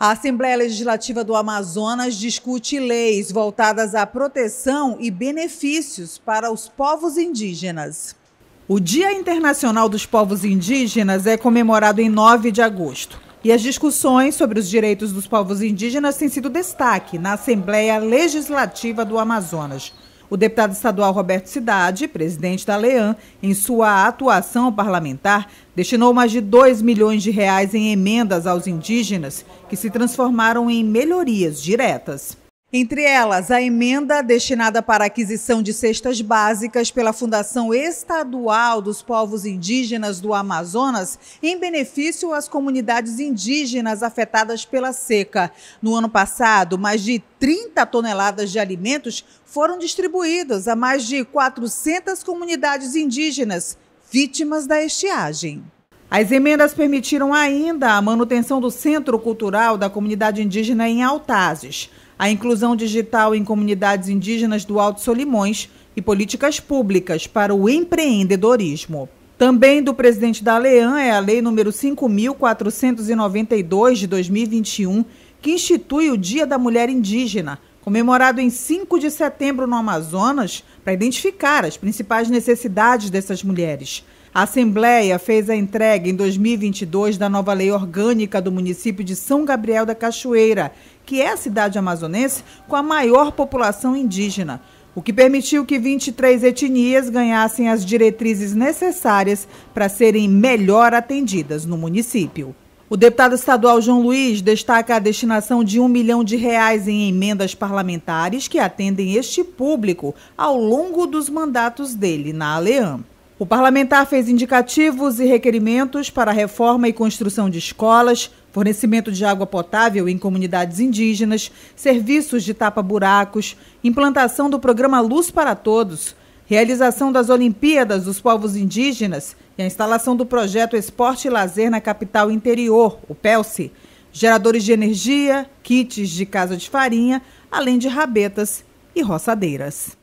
A Assembleia Legislativa do Amazonas discute leis voltadas à proteção e benefícios para os povos indígenas. O Dia Internacional dos Povos Indígenas é comemorado em 9 de agosto. E as discussões sobre os direitos dos povos indígenas têm sido destaque na Assembleia Legislativa do Amazonas. O deputado estadual Roberto Cidade, presidente da LEAN, em sua atuação parlamentar, destinou mais de 2 milhões de reais em emendas aos indígenas, que se transformaram em melhorias diretas. Entre elas, a emenda destinada para a aquisição de cestas básicas pela Fundação Estadual dos Povos Indígenas do Amazonas, em benefício às comunidades indígenas afetadas pela seca. No ano passado, mais de 30 toneladas de alimentos foram distribuídas a mais de 400 comunidades indígenas vítimas da estiagem. As emendas permitiram ainda a manutenção do Centro Cultural da Comunidade Indígena em Altazes, a inclusão digital em comunidades indígenas do Alto Solimões e políticas públicas para o empreendedorismo. Também do presidente da Lean é a Lei número 5492 de 2021, que institui o Dia da Mulher Indígena comemorado em 5 de setembro no Amazonas, para identificar as principais necessidades dessas mulheres. A Assembleia fez a entrega em 2022 da nova lei orgânica do município de São Gabriel da Cachoeira, que é a cidade amazonense com a maior população indígena, o que permitiu que 23 etnias ganhassem as diretrizes necessárias para serem melhor atendidas no município. O deputado estadual João Luiz destaca a destinação de um milhão de reais em emendas parlamentares que atendem este público ao longo dos mandatos dele na Aleam. O parlamentar fez indicativos e requerimentos para a reforma e construção de escolas, fornecimento de água potável em comunidades indígenas, serviços de tapa-buracos, implantação do programa Luz para Todos realização das Olimpíadas dos Povos Indígenas e a instalação do projeto Esporte e Lazer na capital interior, o PELSE, geradores de energia, kits de casa de farinha, além de rabetas e roçadeiras.